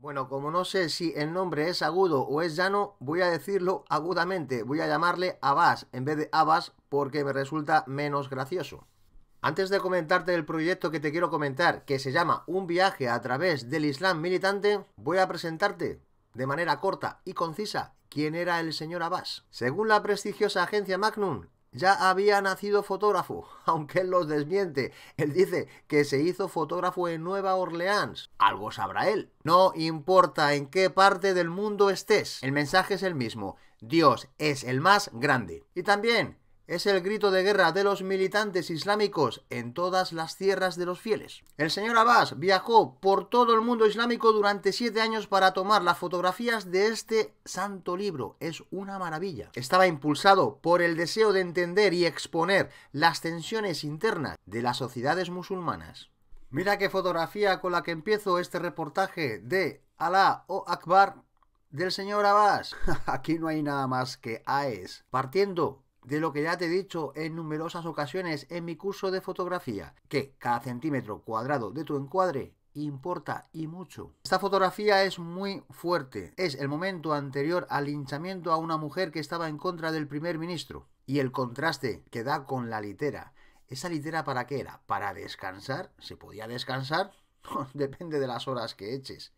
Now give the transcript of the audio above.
Bueno, como no sé si el nombre es agudo o es llano, voy a decirlo agudamente. Voy a llamarle Abbas en vez de Abbas porque me resulta menos gracioso. Antes de comentarte el proyecto que te quiero comentar, que se llama Un viaje a través del Islam militante, voy a presentarte de manera corta y concisa quién era el señor Abbas. Según la prestigiosa agencia Magnum, ya había nacido fotógrafo, aunque él los desmiente. Él dice que se hizo fotógrafo en Nueva Orleans. Algo sabrá él. No importa en qué parte del mundo estés, el mensaje es el mismo. Dios es el más grande. Y también es el grito de guerra de los militantes islámicos en todas las tierras de los fieles. El señor Abbas viajó por todo el mundo islámico durante siete años para tomar las fotografías de este santo libro. Es una maravilla. Estaba impulsado por el deseo de entender y exponer las tensiones internas de las sociedades musulmanas. Mira qué fotografía con la que empiezo este reportaje de Alá o Akbar del señor Abbas. Aquí no hay nada más que AES. Partiendo de lo que ya te he dicho en numerosas ocasiones en mi curso de fotografía, que cada centímetro cuadrado de tu encuadre importa y mucho. Esta fotografía es muy fuerte. Es el momento anterior al linchamiento a una mujer que estaba en contra del primer ministro. Y el contraste que da con la litera. ¿Esa litera para qué era? ¿Para descansar? ¿Se podía descansar? Depende de las horas que eches.